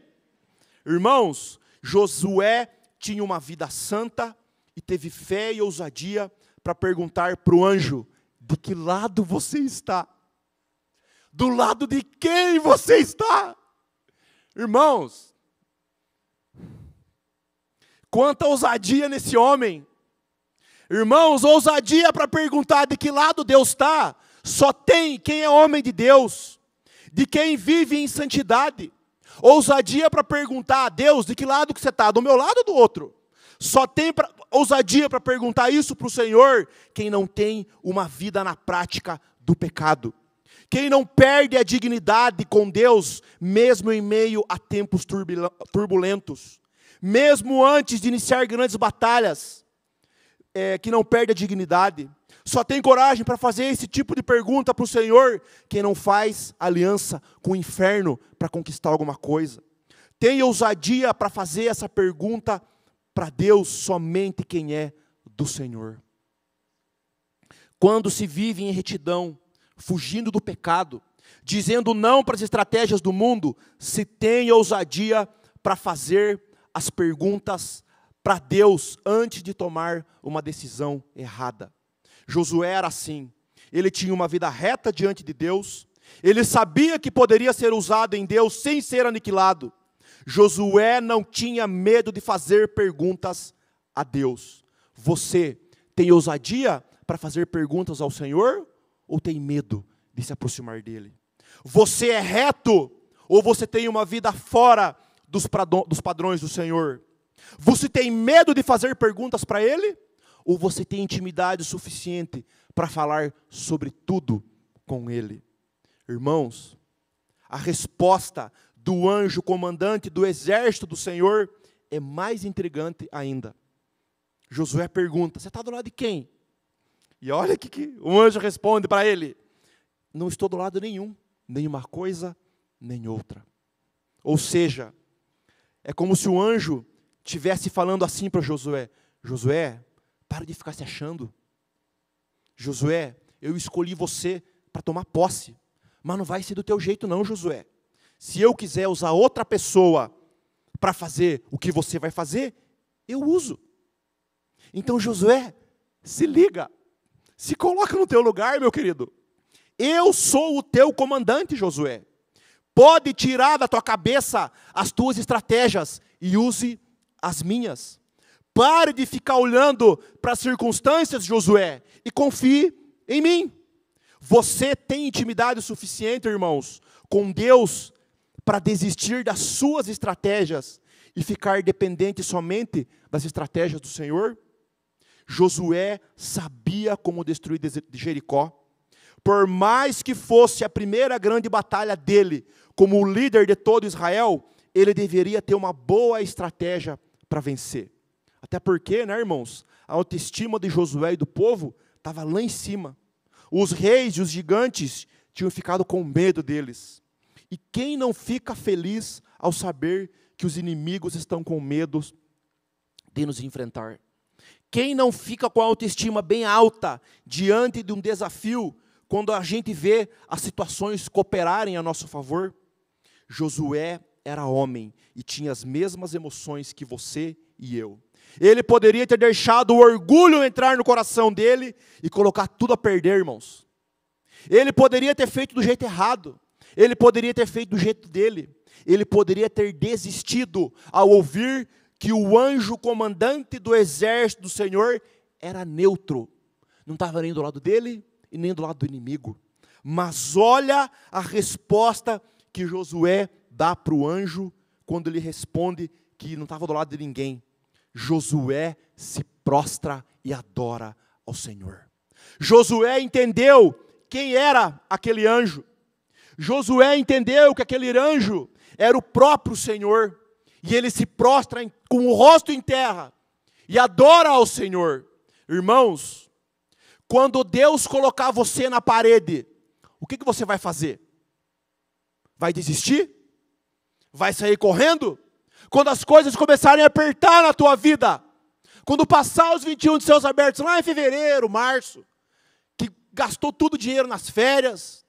Irmãos, Josué tinha uma vida santa e teve fé e ousadia para perguntar para o anjo: de que lado você está? Do lado de quem você está? Irmãos, quanta ousadia nesse homem. Irmãos, ousadia para perguntar de que lado Deus está, só tem quem é homem de Deus, de quem vive em santidade. Ousadia para perguntar a Deus de que lado que você está, do meu lado ou do outro? Só tem pra, ousadia para perguntar isso para o Senhor quem não tem uma vida na prática do pecado. Quem não perde a dignidade com Deus, mesmo em meio a tempos turbulentos, mesmo antes de iniciar grandes batalhas, é, que não perde a dignidade, só tem coragem para fazer esse tipo de pergunta para o Senhor quem não faz aliança com o inferno para conquistar alguma coisa. Tem ousadia para fazer essa pergunta para Deus somente quem é do Senhor. Quando se vive em retidão, fugindo do pecado, dizendo não para as estratégias do mundo, se tem ousadia para fazer as perguntas para Deus antes de tomar uma decisão errada. Josué era assim. Ele tinha uma vida reta diante de Deus, ele sabia que poderia ser usado em Deus sem ser aniquilado. Josué não tinha medo de fazer perguntas a Deus. Você tem ousadia para fazer perguntas ao Senhor ou tem medo de se aproximar dele? Você é reto ou você tem uma vida fora dos, padrões do Senhor? Você tem medo de fazer perguntas para ele ou você tem intimidade suficiente para falar sobre tudo com Ele. Irmãos, a resposta do anjo comandante do exército do Senhor é mais intrigante ainda. Josué pergunta: Você está do lado de quem? E olha o que, que o anjo responde para ele: Não estou do lado nenhum, nenhuma coisa, nem outra. Ou seja, é como se o anjo tivesse falando assim para Josué: Josué, para de ficar se achando. Josué, eu escolhi você para tomar posse, mas não vai ser do teu jeito, não, Josué. Se eu quiser usar outra pessoa para fazer o que você vai fazer, eu uso. Então, Josué, se liga, se coloca no teu lugar, meu querido. Eu sou o teu comandante, Josué. Pode tirar da tua cabeça as tuas estratégias e use as minhas. Pare de ficar olhando para as circunstâncias, Josué, e confie em mim. Você tem intimidade suficiente, irmãos, com Deus para desistir das suas estratégias e ficar dependente somente das estratégias do Senhor? Josué sabia como destruir Jericó. Por mais que fosse a primeira grande batalha dele, como o líder de todo Israel, ele deveria ter uma boa estratégia para vencer. Até porque, né, irmãos, a autoestima de Josué e do povo estava lá em cima. Os reis e os gigantes tinham ficado com medo deles. E quem não fica feliz ao saber que os inimigos estão com medo de nos enfrentar? Quem não fica com a autoestima bem alta diante de um desafio quando a gente vê as situações cooperarem a nosso favor? Josué era homem e tinha as mesmas emoções que você e eu. Ele poderia ter deixado o orgulho entrar no coração dele e colocar tudo a perder, irmãos. Ele poderia ter feito do jeito errado. Ele poderia ter feito do jeito dele. Ele poderia ter desistido ao ouvir que o anjo comandante do exército do Senhor era neutro. Não estava nem do lado dele e nem do lado do inimigo. Mas olha a resposta que Josué dá para o anjo quando ele responde que não estava do lado de ninguém. Josué se prostra e adora ao Senhor. Josué entendeu quem era aquele anjo. Josué entendeu que aquele anjo era o próprio Senhor. E ele se prostra com o rosto em terra e adora ao Senhor. Irmãos, quando Deus colocar você na parede, o que, que você vai fazer? Vai desistir? Vai sair correndo? Quando as coisas começarem a apertar na tua vida, quando passar os 21 de céus abertos lá em fevereiro, março, que gastou todo o dinheiro nas férias,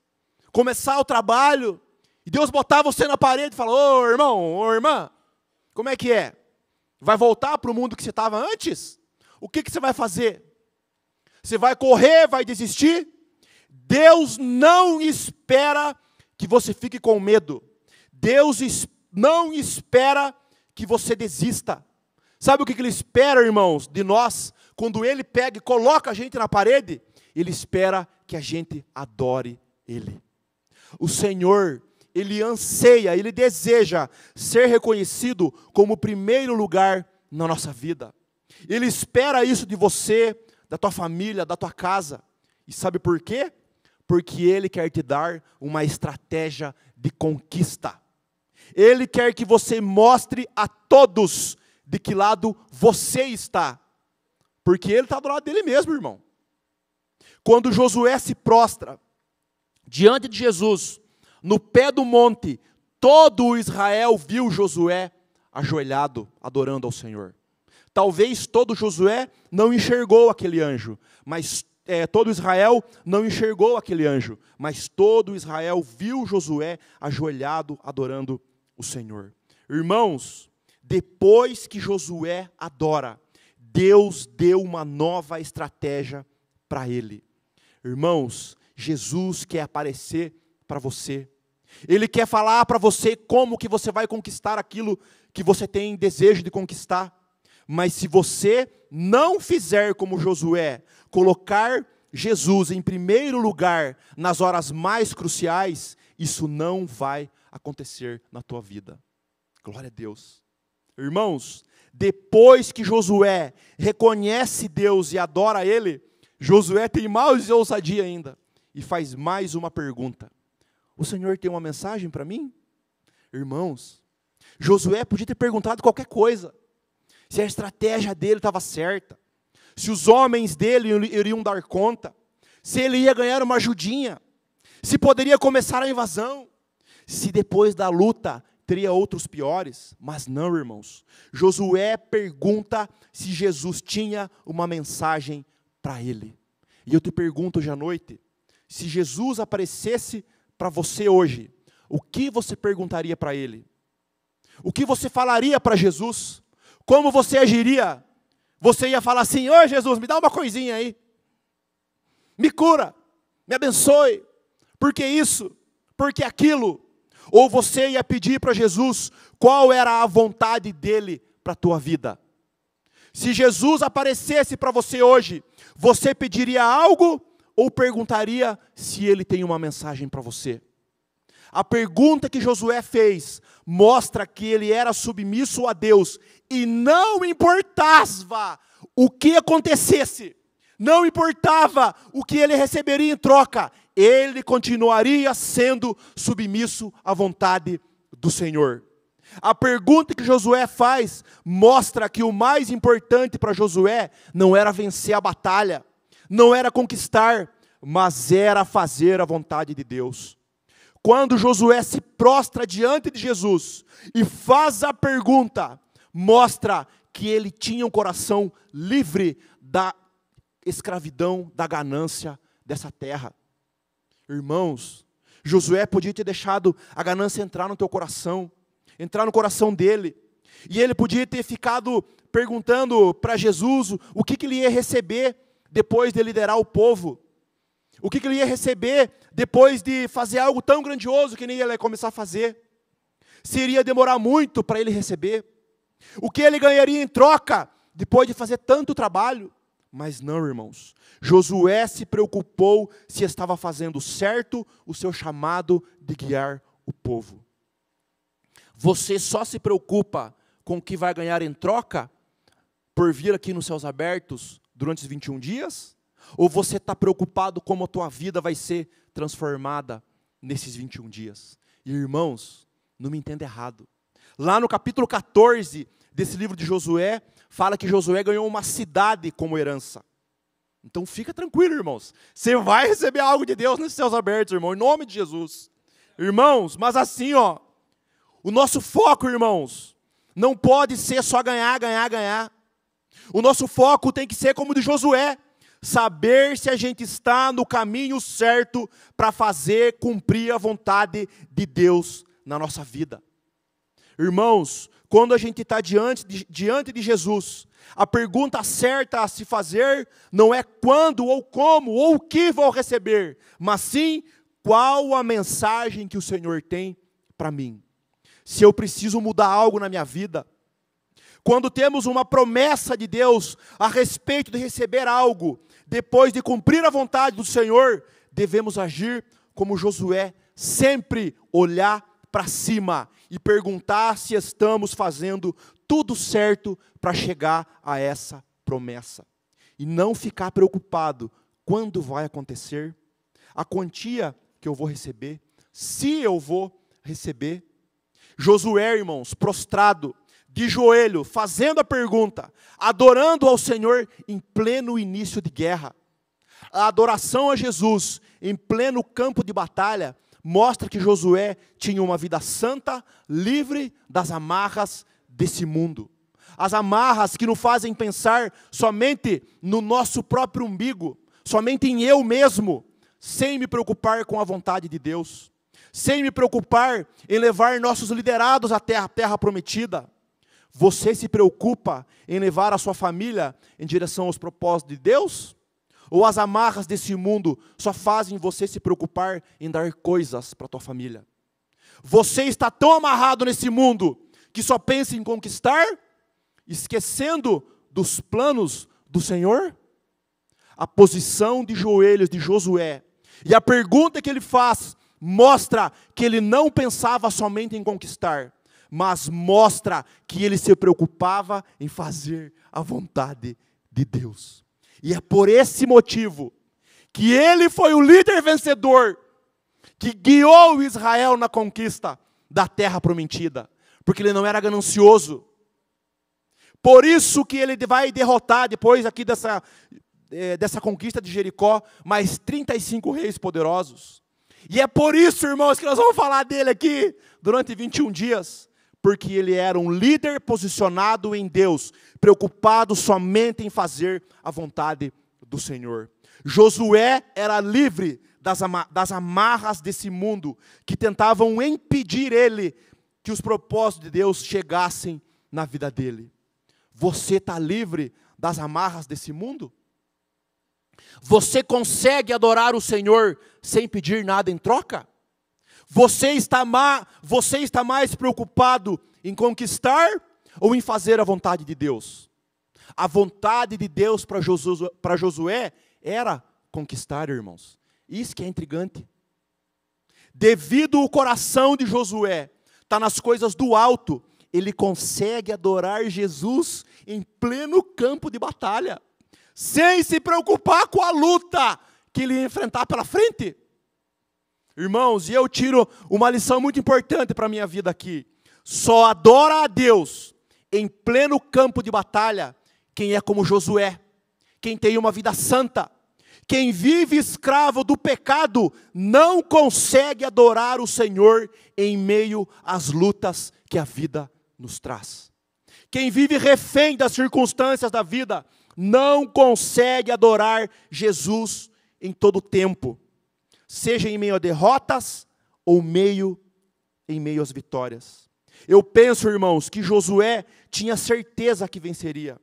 começar o trabalho, e Deus botar você na parede e falar: Ô irmão, ô irmã, como é que é? Vai voltar para o mundo que você estava antes? O que, que você vai fazer? Você vai correr, vai desistir? Deus não espera que você fique com medo. Deus não espera que você desista. Sabe o que ele espera, irmãos, de nós? Quando ele pega e coloca a gente na parede, ele espera que a gente adore ele. O Senhor, ele anseia, ele deseja ser reconhecido como o primeiro lugar na nossa vida. Ele espera isso de você, da tua família, da tua casa. E sabe por quê? Porque ele quer te dar uma estratégia de conquista. Ele quer que você mostre a todos de que lado você está. Porque ele está do lado dele mesmo, irmão. Quando Josué se prostra diante de Jesus, no pé do monte, todo Israel viu Josué ajoelhado, adorando ao Senhor. Talvez todo Josué não enxergou aquele anjo, mas é, todo Israel não enxergou aquele anjo, mas todo Israel viu Josué ajoelhado, adorando o Senhor. Irmãos, depois que Josué adora, Deus deu uma nova estratégia para ele. Irmãos, Jesus quer aparecer para você. Ele quer falar para você como que você vai conquistar aquilo que você tem desejo de conquistar. Mas se você não fizer como Josué, colocar Jesus em primeiro lugar nas horas mais cruciais, isso não vai acontecer acontecer na tua vida. Glória a Deus. Irmãos, depois que Josué reconhece Deus e adora Ele, Josué tem mais ousadia ainda e faz mais uma pergunta: O Senhor tem uma mensagem para mim? Irmãos, Josué podia ter perguntado qualquer coisa, se a estratégia dele estava certa, se os homens dele iriam dar conta, se ele ia ganhar uma ajudinha, se poderia começar a invasão. Se depois da luta teria outros piores, mas não, irmãos. Josué pergunta se Jesus tinha uma mensagem para ele. E eu te pergunto hoje à noite, se Jesus aparecesse para você hoje, o que você perguntaria para ele? O que você falaria para Jesus? Como você agiria? Você ia falar assim: "Ô Jesus, me dá uma coisinha aí. Me cura, me abençoe. Porque isso, porque aquilo, ou você ia pedir para Jesus qual era a vontade dele para a tua vida? Se Jesus aparecesse para você hoje, você pediria algo ou perguntaria se ele tem uma mensagem para você? A pergunta que Josué fez mostra que ele era submisso a Deus e não importava o que acontecesse, não importava o que ele receberia em troca, ele continuaria sendo submisso à vontade do Senhor. A pergunta que Josué faz mostra que o mais importante para Josué não era vencer a batalha, não era conquistar, mas era fazer a vontade de Deus. Quando Josué se prostra diante de Jesus e faz a pergunta, mostra que ele tinha um coração livre da escravidão, da ganância dessa terra. Irmãos, Josué podia ter deixado a ganância entrar no teu coração, entrar no coração dele, e ele podia ter ficado perguntando para Jesus o que, que ele ia receber depois de liderar o povo, o que, que ele ia receber depois de fazer algo tão grandioso que nem ele ia começar a fazer, se iria demorar muito para ele receber, o que ele ganharia em troca depois de fazer tanto trabalho, mas não, irmãos. Josué se preocupou se estava fazendo certo o seu chamado de guiar o povo. Você só se preocupa com o que vai ganhar em troca por vir aqui nos céus abertos durante os 21 dias? Ou você está preocupado como a tua vida vai ser transformada nesses 21 dias? E, irmãos, não me entenda errado. Lá no capítulo 14 desse livro de Josué, fala que Josué ganhou uma cidade como herança. Então fica tranquilo, irmãos. Você vai receber algo de Deus nos céus abertos, irmão, em nome de Jesus. Irmãos, mas assim, ó, o nosso foco, irmãos, não pode ser só ganhar, ganhar, ganhar. O nosso foco tem que ser como o de Josué, saber se a gente está no caminho certo para fazer cumprir a vontade de Deus na nossa vida. Irmãos, quando a gente está diante de, diante de Jesus, a pergunta certa a se fazer não é quando ou como ou o que vou receber, mas sim qual a mensagem que o Senhor tem para mim. Se eu preciso mudar algo na minha vida, quando temos uma promessa de Deus a respeito de receber algo, depois de cumprir a vontade do Senhor, devemos agir como Josué, sempre olhar para cima e perguntar se estamos fazendo tudo certo para chegar a essa promessa. E não ficar preocupado quando vai acontecer, a quantia que eu vou receber, se eu vou receber. Josué, irmãos, prostrado, de joelho, fazendo a pergunta, adorando ao Senhor em pleno início de guerra. A adoração a Jesus em pleno campo de batalha mostra que Josué tinha uma vida santa, livre das amarras desse mundo. As amarras que nos fazem pensar somente no nosso próprio umbigo, somente em eu mesmo, sem me preocupar com a vontade de Deus, sem me preocupar em levar nossos liderados até a terra prometida. Você se preocupa em levar a sua família em direção aos propósitos de Deus? ou as amarras desse mundo só fazem você se preocupar em dar coisas para tua família. Você está tão amarrado nesse mundo que só pensa em conquistar, esquecendo dos planos do Senhor? A posição de joelhos de Josué e a pergunta que ele faz mostra que ele não pensava somente em conquistar, mas mostra que ele se preocupava em fazer a vontade de Deus. E é por esse motivo que ele foi o líder vencedor que guiou Israel na conquista da terra prometida, porque ele não era ganancioso. Por isso que ele vai derrotar, depois aqui dessa, eh, dessa conquista de Jericó, mais 35 reis poderosos. E é por isso, irmãos, que nós vamos falar dele aqui durante 21 dias porque ele era um líder posicionado em Deus, preocupado somente em fazer a vontade do Senhor. Josué era livre das, ama das amarras desse mundo que tentavam impedir ele que os propósitos de Deus chegassem na vida dele. Você está livre das amarras desse mundo? Você consegue adorar o Senhor sem pedir nada em troca? Você está, você está mais preocupado em conquistar ou em fazer a vontade de Deus? A vontade de Deus para Josué, para Josué era conquistar, irmãos. Isso que é intrigante. Devido o coração de Josué está nas coisas do alto, ele consegue adorar Jesus em pleno campo de batalha, sem se preocupar com a luta que ele ia enfrentar pela frente. Irmãos, e eu tiro uma lição muito importante para a minha vida aqui. Só adora a Deus em pleno campo de batalha quem é como Josué, quem tem uma vida santa. Quem vive escravo do pecado não consegue adorar o Senhor em meio às lutas que a vida nos traz. Quem vive refém das circunstâncias da vida não consegue adorar Jesus em todo o tempo seja em meio a derrotas ou meio em meio às vitórias. Eu penso, irmãos, que Josué tinha certeza que venceria.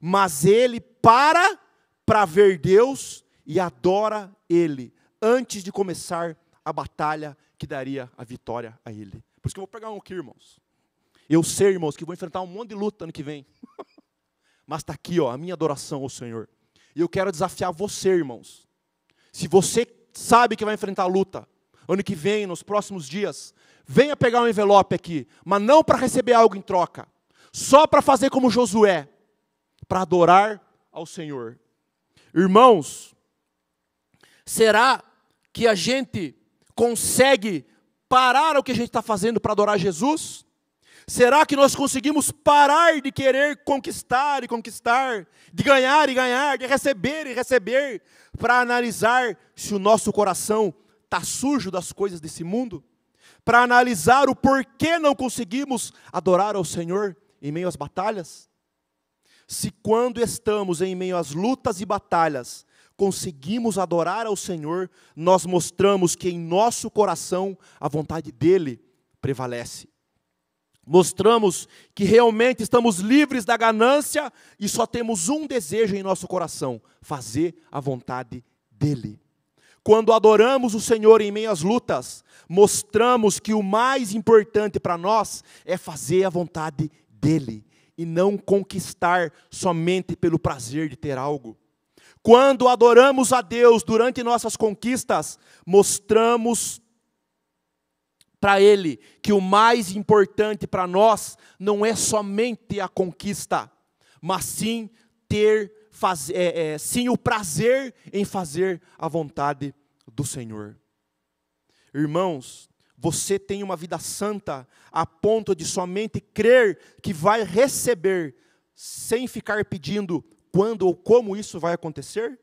Mas ele para para ver Deus e adora ele antes de começar a batalha que daria a vitória a ele. Por isso que eu vou pegar um aqui, irmãos. Eu sei, irmãos, que vou enfrentar um monte de luta ano que vem. Mas está aqui, ó, a minha adoração ao Senhor. E eu quero desafiar você, irmãos. Se você sabe que vai enfrentar luta. Ano que vem, nos próximos dias, venha pegar um envelope aqui, mas não para receber algo em troca, só para fazer como Josué, para adorar ao Senhor. Irmãos, será que a gente consegue parar o que a gente está fazendo para adorar Jesus? Será que nós conseguimos parar de querer conquistar e conquistar, de ganhar e ganhar, de receber e receber, para analisar se o nosso coração está sujo das coisas desse mundo? Para analisar o porquê não conseguimos adorar ao Senhor em meio às batalhas? Se quando estamos em meio às lutas e batalhas, conseguimos adorar ao Senhor, nós mostramos que em nosso coração a vontade dele prevalece mostramos que realmente estamos livres da ganância e só temos um desejo em nosso coração: fazer a vontade dEle. Quando adoramos o Senhor em meio às lutas, mostramos que o mais importante para nós é fazer a vontade dEle e não conquistar somente pelo prazer de ter algo. Quando adoramos a Deus durante nossas conquistas, mostramos para ele que o mais importante para nós não é somente a conquista, mas sim ter faz, é, é, sim o prazer em fazer a vontade do Senhor. Irmãos, você tem uma vida santa a ponto de somente crer que vai receber, sem ficar pedindo quando ou como isso vai acontecer?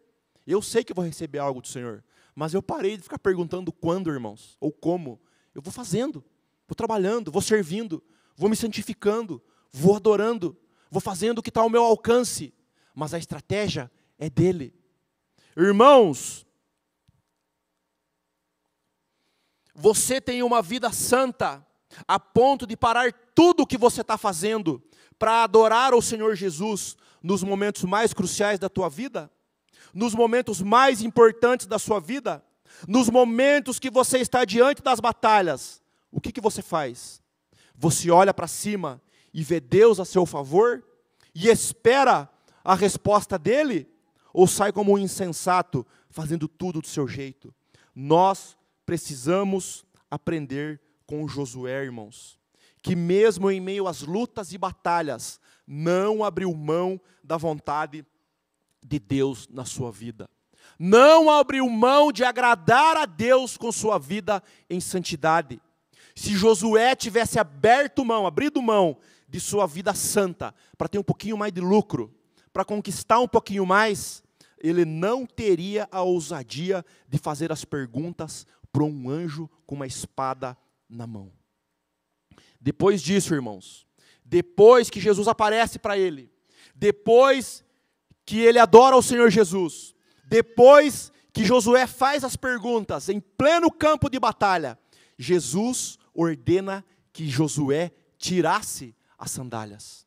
Eu sei que vou receber algo do Senhor, mas eu parei de ficar perguntando quando, irmãos, ou como. Eu vou fazendo, vou trabalhando, vou servindo, vou me santificando, vou adorando, vou fazendo o que está ao meu alcance, mas a estratégia é dele. Irmãos, você tem uma vida santa a ponto de parar tudo o que você está fazendo para adorar o Senhor Jesus nos momentos mais cruciais da tua vida? Nos momentos mais importantes da sua vida? nos momentos que você está diante das batalhas, o que, que você faz? Você olha para cima e vê Deus a seu favor e espera a resposta dele? Ou sai como um insensato, fazendo tudo do seu jeito? Nós precisamos aprender com Josué, irmãos, que mesmo em meio às lutas e batalhas, não abriu mão da vontade de Deus na sua vida não abriu mão de agradar a Deus com sua vida em santidade. Se Josué tivesse aberto mão, abrido mão de sua vida santa, para ter um pouquinho mais de lucro, para conquistar um pouquinho mais, ele não teria a ousadia de fazer as perguntas para um anjo com uma espada na mão. Depois disso, irmãos, depois que Jesus aparece para ele, depois que ele adora o Senhor Jesus, depois que Josué faz as perguntas em pleno campo de batalha, Jesus ordena que Josué tirasse as sandálias.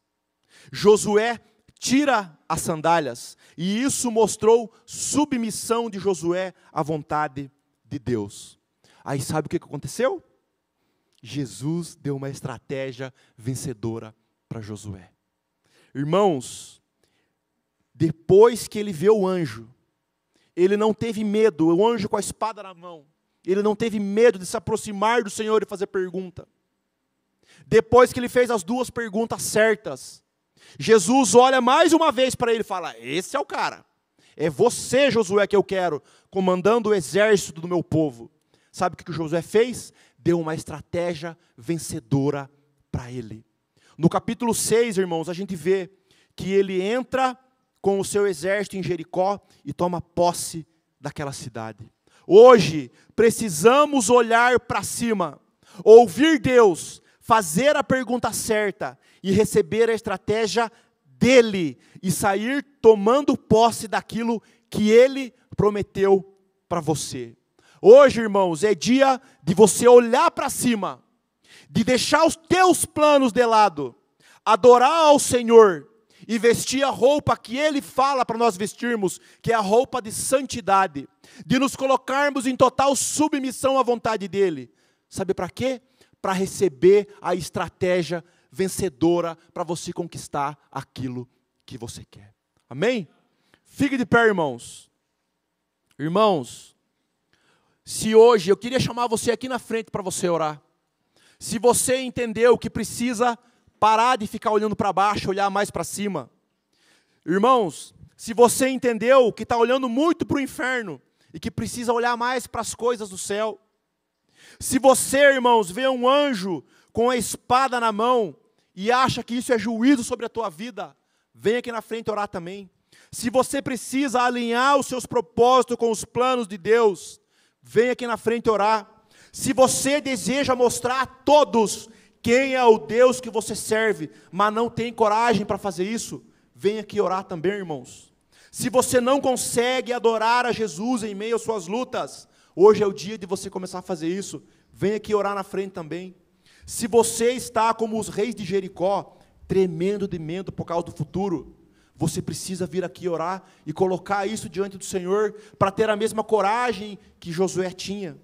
Josué tira as sandálias, e isso mostrou submissão de Josué à vontade de Deus. Aí sabe o que aconteceu? Jesus deu uma estratégia vencedora para Josué. Irmãos, depois que ele vê o anjo, ele não teve medo, o anjo com a espada na mão. Ele não teve medo de se aproximar do Senhor e fazer pergunta. Depois que ele fez as duas perguntas certas, Jesus olha mais uma vez para ele e fala: Esse é o cara. É você, Josué, que eu quero, comandando o exército do meu povo. Sabe o que, Josué fez? Deu uma estratégia vencedora para ele. No capítulo 6, irmãos, a gente vê que ele entra com o seu exército em Jericó e toma posse daquela cidade. Hoje, precisamos olhar para cima, ouvir Deus, fazer a pergunta certa e receber a estratégia dele e sair tomando posse daquilo que ele prometeu para você. Hoje, irmãos, é dia de você olhar para cima, de deixar os teus planos de lado, adorar ao Senhor e vestir a roupa que ele fala para nós vestirmos, que é a roupa de santidade, de nos colocarmos em total submissão à vontade dele. Sabe para quê? Para receber a estratégia vencedora para você conquistar aquilo que você quer. Amém? Fique de pé, irmãos. Irmãos, se hoje eu queria chamar você aqui na frente para você orar. Se você entendeu que precisa Parar de ficar olhando para baixo, olhar mais para cima. Irmãos, se você entendeu que está olhando muito para o inferno e que precisa olhar mais para as coisas do céu. Se você, irmãos, vê um anjo com a espada na mão e acha que isso é juízo sobre a tua vida, vem aqui na frente orar também. Se você precisa alinhar os seus propósitos com os planos de Deus, vem aqui na frente orar. Se você deseja mostrar a todos quem é o Deus que você serve, mas não tem coragem para fazer isso? Venha aqui orar também, irmãos. Se você não consegue adorar a Jesus em meio às suas lutas, hoje é o dia de você começar a fazer isso. Venha aqui orar na frente também. Se você está como os reis de Jericó, tremendo de medo por causa do futuro, você precisa vir aqui orar e colocar isso diante do Senhor para ter a mesma coragem que Josué tinha.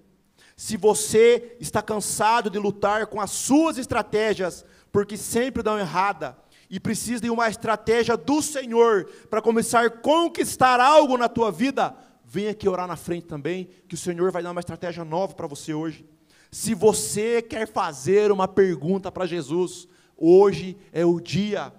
Se você está cansado de lutar com as suas estratégias, porque sempre dão errada, e precisa de uma estratégia do Senhor para começar a conquistar algo na tua vida, vem aqui orar na frente também, que o Senhor vai dar uma estratégia nova para você hoje. Se você quer fazer uma pergunta para Jesus, hoje é o dia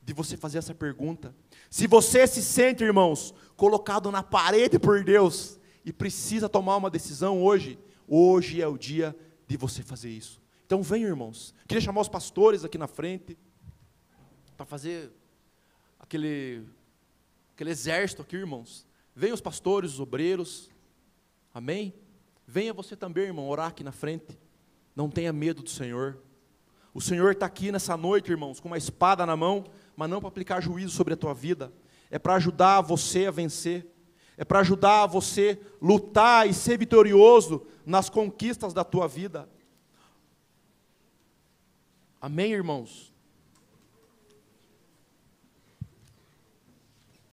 de você fazer essa pergunta. Se você se sente, irmãos, colocado na parede por Deus e precisa tomar uma decisão hoje, Hoje é o dia de você fazer isso. Então venham, irmãos. Queria chamar os pastores aqui na frente para fazer aquele aquele exército aqui, irmãos. Venham os pastores, os obreiros. Amém? Venha você também, irmão, orar aqui na frente. Não tenha medo do Senhor. O Senhor está aqui nessa noite, irmãos, com uma espada na mão, mas não para aplicar juízo sobre a tua vida. É para ajudar você a vencer é para ajudar você lutar e ser vitorioso nas conquistas da tua vida. Amém, irmãos?